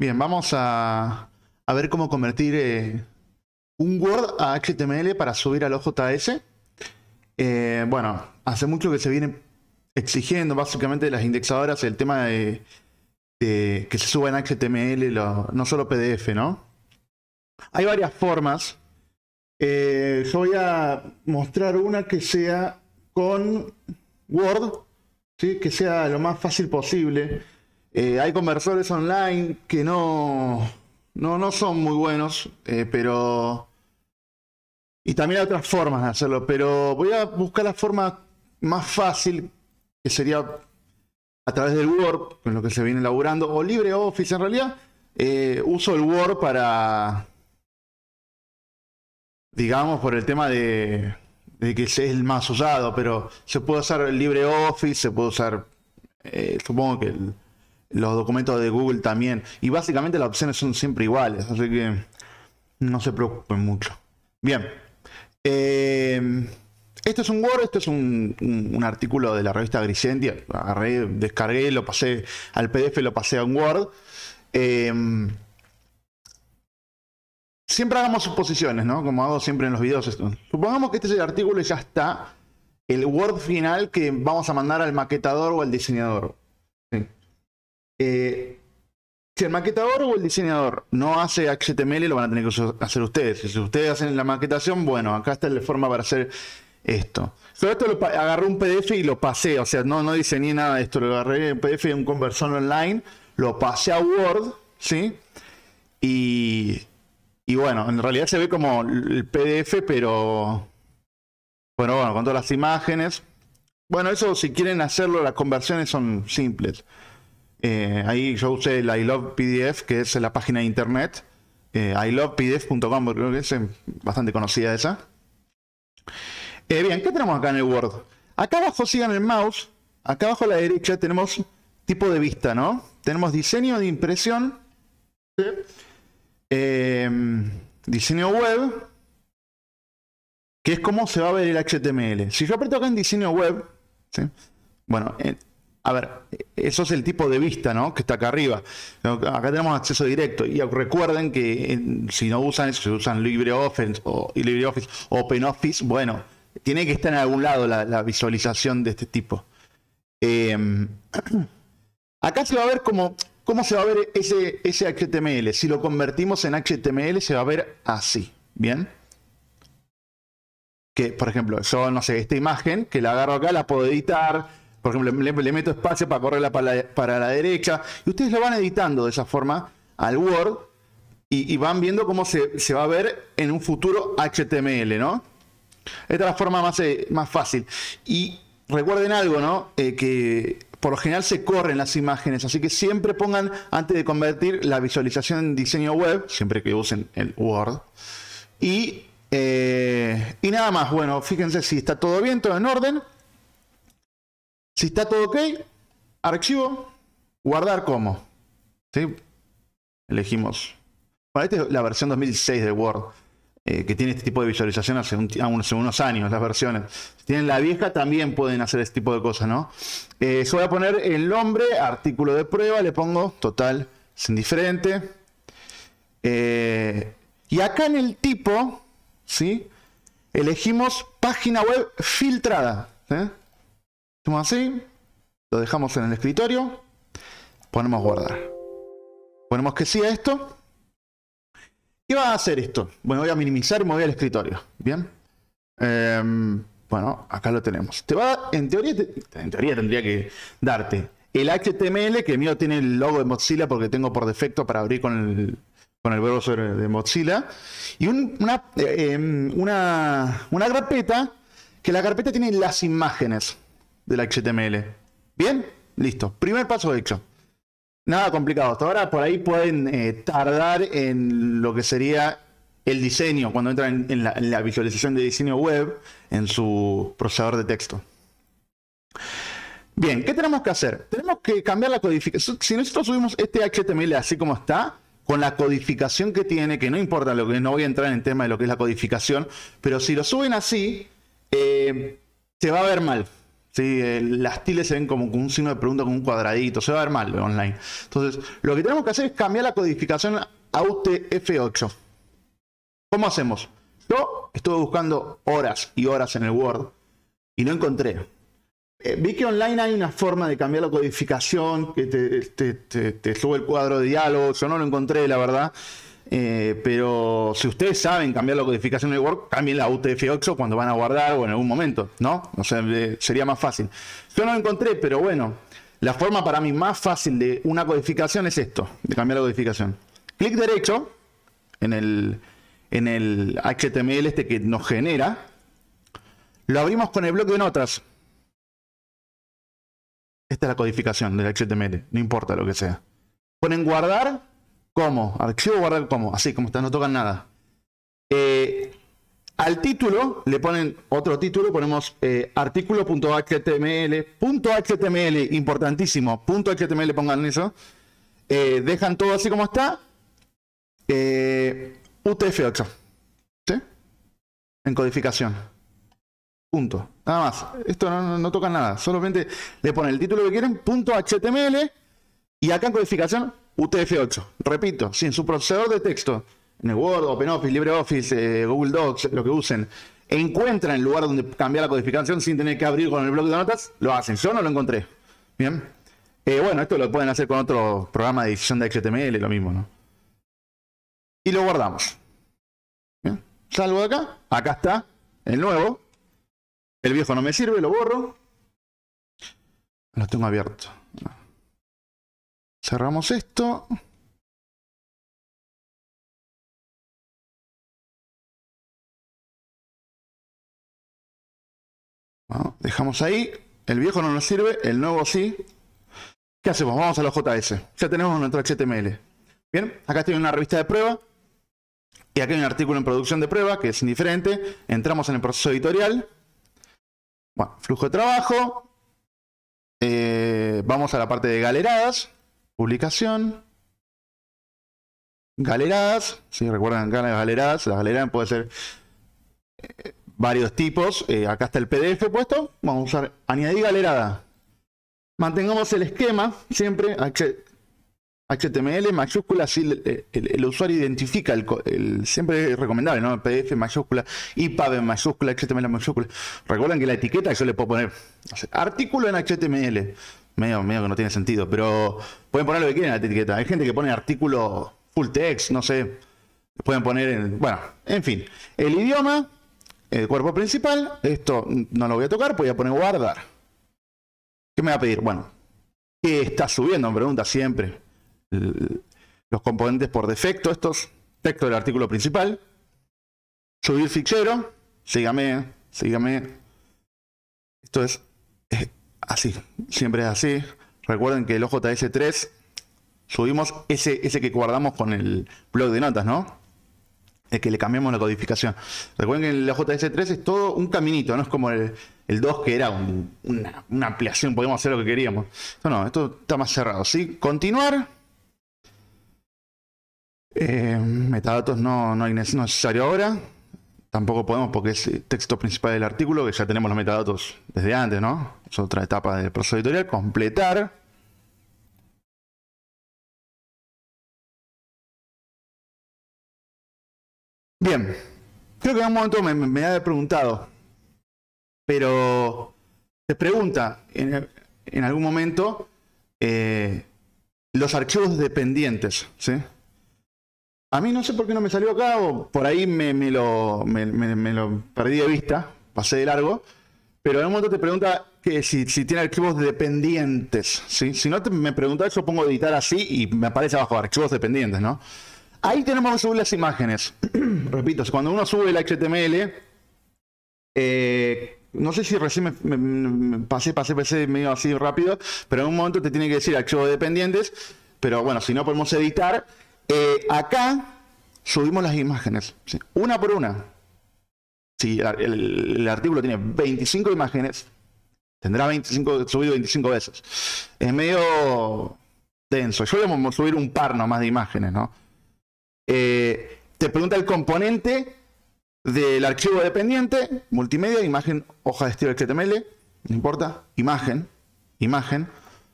Bien, vamos a, ver cómo convertir eh, un Word a HTML para subir al OJS. Eh, bueno, hace mucho que se viene exigiendo básicamente de las indexadoras el tema de, que se suba en HTML, no solo PDF, ¿no? Hay varias formas. Eh, yo voy a mostrar una que sea con Word, que sea lo más fácil posible. Eh, hay conversores online que no, no, no son muy buenos, eh, pero... Y también hay otras formas de hacerlo, pero voy a buscar la forma más fácil, que sería a través del Word, con lo que se viene elaborando o LibreOffice en realidad. Eh, uso el Word para, digamos, por el tema de, que es el más usado, pero se puede usar LibreOffice, se puede usar, supongo que el, los documentos de Google también. Y básicamente las opciones son siempre iguales, así que no se preocupen mucho. Bien. Eh, esto este es un Word, esto es un, artículo de la revista Grisendia. Agarré, descargué, lo pasé al PDF, lo pasé a un Word. Eh, siempre hagamos suposiciones, ¿no? Como hago siempre en los videos. Supongamos que este es el artículo y ya está. El Word final que vamos a mandar al maquetador o al diseñador. Eh, si el maquetador o el diseñador no hace HTML, lo van a tener que hacer ustedes. Si ustedes hacen la maquetación, bueno, acá está la forma para hacer esto. esto lo agarré un PDF y lo pasé, o sea, no, no diseñé nada de esto, lo agarré en PDF de un conversor online, lo pasé a Word, ¿sí? Y, y bueno, en realidad se ve como el PDF, pero bueno, bueno, con todas las imágenes. Bueno, eso si quieren hacerlo, las conversiones son simples. Eh, ahí yo usé el I PDF, que es la página de internet. Eh, ilovepdf.com, creo que es eh, bastante conocida esa. Eh, bien, ¿qué tenemos acá en el Word? Acá abajo, sigan el mouse, acá abajo a la derecha tenemos tipo de vista, ¿no? Tenemos diseño de impresión, diseño web, que es cómo se va a ver el HTML. Si yo aprieto acá en diseño web, bueno, a ver, eso es el tipo de vista ¿no? que está acá arriba. Acá tenemos acceso directo. Y recuerden que eh, si no usan eso, si usan LibreOffice o LibreOffice, OpenOffice, bueno, tiene que estar en algún lado la, visualización de este tipo. Em, acá se va a ver cómo, cómo se va a ver ese, ese HTML. Si lo convertimos en HTML, se va a ver así. Bien que, por ejemplo, yo no sé, esta imagen que la agarro acá la puedo editar, por ejemplo, le, meto espacio para correrla para la, para la derecha. Y ustedes lo van editando de esa forma al Word y, van viendo cómo se, va a ver en un futuro HTML, ¿no? Esta es la forma más, eh, más fácil. Y recuerden algo, ¿no? Eh, que por lo general se corren las imágenes, así que siempre pongan, antes de convertir la visualización en diseño web, siempre que usen el Word. Y, eh, y nada más, bueno, fíjense si está todo bien, todo en orden. Si está todo ok, archivo, guardar como. ¿Sí? Elegimos. esta es la versión 2006 de Word, eh, que tiene este tipo de visualización ah, hace, unos años, las versiones. Si tienen la vieja, también pueden hacer este tipo de cosas, ¿no? Eh, voy a poner el nombre, artículo de prueba, le pongo total, sin diferente. Eh, y acá en el tipo, ¿sí? Elegimos página web filtrada. ¿eh? así, lo dejamos en el escritorio, ponemos guardar. Ponemos que sí a esto. ¿Qué va a hacer esto? Bueno, voy a minimizar y me voy al escritorio. Bien. Em, bueno, acá lo tenemos. Te va, en teoría, en teoría tendría que darte el HTML, que mío tiene el logo de Mozilla porque tengo por defecto para abrir con el, con el browser de Mozilla. Y un, una, eh, em, una, una carpeta, que la carpeta tiene las imágenes del HTML. Bien, listo. Primer paso hecho. Nada complicado. Hasta ahora por ahí pueden eh, tardar en lo que sería el diseño, cuando entran en la, visualización de diseño web en su procesador de texto. Bien, ¿qué tenemos que hacer? Tenemos que cambiar la codificación. Si nosotros subimos este HTML así como está, con la codificación que tiene, que no importa lo que no voy a entrar en el tema de lo que es la codificación, pero si lo suben así, eh, se va a ver mal las tiles se ven como un signo de pregunta con un cuadradito, se va a ver mal online. Entonces, lo que tenemos que hacer es cambiar la codificación a UTF8. ¿Cómo hacemos? Yo estuve buscando horas y horas en el Word y no encontré. Eh, vi que online hay una forma de cambiar la codificación, que te, te sube el cuadro de diálogo, yo no lo encontré, la verdad. Eh, pero si ustedes saben cambiar la codificación de Word, cambien la UTF-8 cuando van a guardar o en algún momento, ¿no? O sea, sería más fácil. Yo no lo encontré, pero bueno, la forma para mí más fácil de una codificación es esto, de cambiar la codificación. Clic derecho en el, en el HTML este que nos genera, lo abrimos con el bloque de notas. Esta es la codificación del HTML, no importa lo que sea. Ponen guardar como, archivo guardar como, así como está, no tocan nada. Eh, al título le ponen otro título, ponemos eh, punto .html, importantísimo, .html pongan eso. Eh, dejan todo así como está, eh, UTF-8, ¿sí? En codificación. Punto. Nada más. Esto no, toca nada. Solamente le ponen el título que quieren, punto .html, y acá en codificación UTF-8. Repito, si en su procesador de texto, en el Word, OpenOffice, LibreOffice, eh, Google Docs, lo que usen, encuentran el lugar donde cambiar la codificación sin tener que abrir con el bloque de notas, lo hacen. Yo no lo encontré. Bien. Eh, bueno, esto lo pueden hacer con otro programa de edición de HTML, lo mismo, ¿no? Y lo guardamos. Bien. Salgo de acá. Acá está el nuevo. El viejo no me sirve, lo borro. Lo tengo abierto. Cerramos esto. dejamos ahí. El viejo no nos sirve, el nuevo sí. ¿Qué hacemos? Vamos a los JS. Ya tenemos nuestro HTML. Bien, acá estoy una revista de prueba. Y acá hay un artículo en producción de prueba que es indiferente. Entramos en el proceso editorial. Bueno, flujo de trabajo. Eh, vamos a la parte de galeradas publicación, galeradas, si recuerdan acá las galeradas, las galeradas puede ser eh, varios tipos, eh, acá está el PDF puesto, vamos a usar añadir galerada. Mantengamos el esquema, siempre HTML mayúscula, Si el, usuario identifica, el, siempre es recomendable, ¿no? PDF mayúscula, IPAB en mayúscula, HTML mayúscula. Recuerden que la etiqueta yo le puedo poner, artículo en HTML, medio, que no tiene sentido, pero pueden poner lo que quieran en la etiqueta. Hay gente que pone artículo full text, no sé. Pueden poner en. Bueno, en fin. El idioma, el cuerpo principal, esto no lo voy a tocar, voy a poner guardar. ¿Qué me va a pedir? Bueno, ¿qué está subiendo? Me pregunta siempre. Los componentes por defecto, estos, texto del artículo principal. Subir fichero, sígame, sígame. Esto es así, siempre es así. Recuerden que el OJS3 subimos ese, ese que guardamos con el blog de notas, ¿no? El que le cambiamos la codificación. Recuerden que el OJS3 es todo un caminito, no es como el, 2 que era una, ampliación, podemos hacer lo que queríamos. No, no, esto está más cerrado, ¿sí? Continuar. Eh, metadatos no, no, no es necesario ahora. Tampoco podemos porque es el eh, texto principal del artículo, que ya tenemos los metadatos desde antes, ¿no? Es otra etapa del proceso editorial. Completar. Bien. Creo que en algún momento me, ha preguntado, pero se pregunta en, algún momento eh, los archivos dependientes, ¿sí? A mí no sé por qué no me salió acá, por ahí me, lo, me, lo, perdí de vista, pasé de largo. Pero en un momento te pregunta que si, tiene archivos dependientes. Si no me preguntas, eso, pongo editar así y me aparece abajo archivos dependientes, ¿no? Ahí tenemos que subir las imágenes. Repito, cuando uno sube el HTML, eh, no sé si recién me, pasé, pasé, pasé medio así rápido, pero en un momento te tiene que decir archivos dependientes. Pero bueno, si no podemos editar, eh, acá subimos las imágenes, una por una. Si el, artículo tiene 25 imágenes, tendrá 25, subido 25 veces. Es medio denso. Yo voy a subir un par nomás de imágenes, ¿no? Eh, te pregunta el componente del archivo dependiente, multimedia, imagen, hoja de estilo HTML, no importa, imagen, imagen.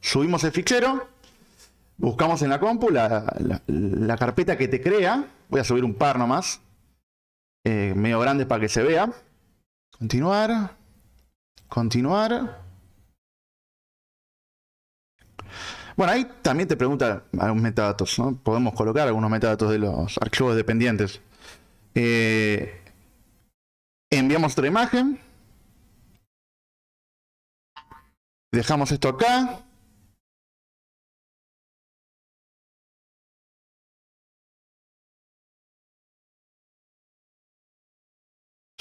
Subimos el fichero, Buscamos en la compu la, carpeta que te crea. Voy a subir un par nomás. Eh, medio grande para que se vea. Continuar. Continuar. Bueno, ahí también te pregunta algunos metadatos. ¿no? Podemos colocar algunos metadatos de los archivos dependientes. Eh, enviamos otra imagen. Dejamos esto acá.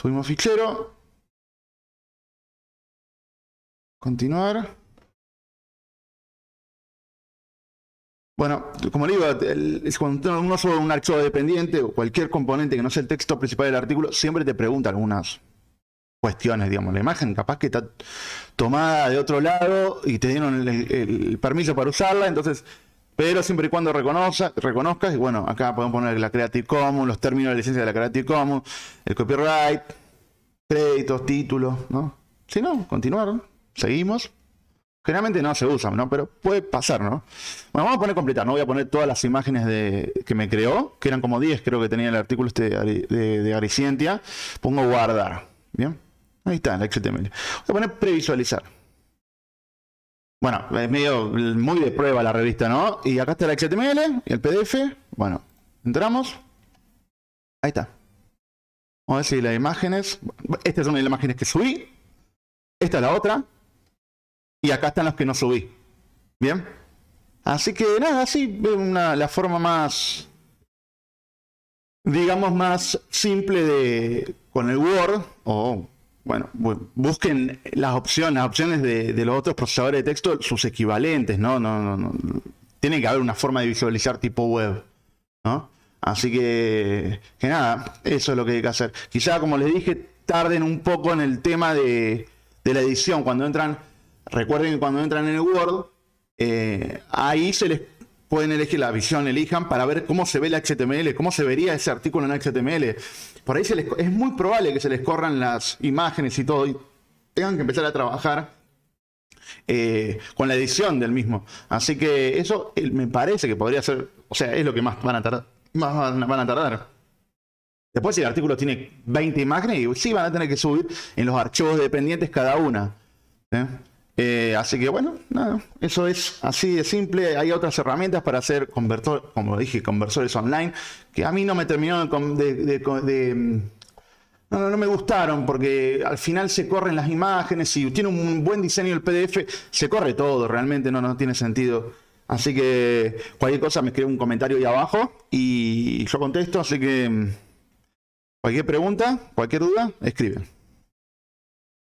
Subimos fichero. Continuar. Bueno, como le digo, cuando uno sube un archivo dependiente o cualquier componente que no sea el texto principal del artículo, siempre te pregunta algunas cuestiones, digamos. La imagen capaz que está tomada de otro lado y te dieron el permiso para usarla, entonces pero siempre y cuando reconozcas, y bueno, acá podemos poner la Creative Commons, los términos de licencia de la Creative Commons, el copyright, créditos, títulos, ¿no? Si no, continuar, seguimos. Generalmente no se usan, ¿no? Pero puede pasar, ¿no? Bueno, vamos a poner completar, ¿no? Voy a poner todas las imágenes de, que me creó, que eran como 10, creo que tenía el artículo este de, de, Pongo guardar, ¿bien? Ahí está, la XTML. Voy a poner previsualizar. Bueno, es medio muy de prueba la revista, ¿no? Y acá está el XML y el PDF. Bueno, entramos. Ahí está. Vamos a ver si las imágenes. Estas son las imágenes que subí. Esta es la otra. Y acá están los que no subí. Bien. Así que nada, así una, la forma más. Digamos más simple de. Con el Word o bueno, busquen las opciones, opciones de, los otros procesadores de texto, sus equivalentes, ¿no? No, no, no. Tiene que haber una forma de visualizar tipo web, ¿no? Así que, que nada, eso es lo que hay que hacer. Quizá, como les dije, tarden un poco en el tema de, la edición. Cuando entran, recuerden que cuando entran en el Word, eh, ahí se les pueden elegir la visión, elijan para ver cómo se ve el HTML, cómo se vería ese artículo en HTML. Por ahí se es muy probable que se les corran las imágenes y todo, y tengan que empezar a trabajar eh, con la edición del mismo. Así que eso eh, me parece que podría ser, o sea, es lo que más van a tardar. Después, si el artículo tiene 20 imágenes, sí van a tener que subir en los archivos dependientes cada una. ¿eh? Eh, así que bueno, eso es así de simple. Hay otras herramientas para hacer convertor, como dije, conversores online, que a mí no me terminó de, no, me gustaron porque al final se corren las imágenes. y tiene un buen diseño el PDF, se corre todo, realmente no, no tiene sentido. Así que cualquier cosa me escribe un comentario ahí abajo y yo contesto. Así que cualquier pregunta, cualquier duda, escriben.